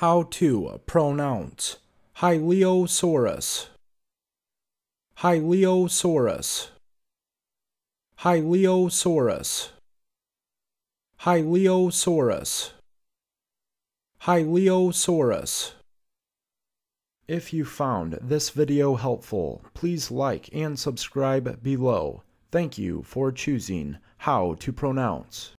How to pronounce Hyliosaurus Hyliosaurus Hyliosaurus Hyliosaurus Hyliosaurus If you found this video helpful, please like and subscribe below. Thank you for choosing how to pronounce.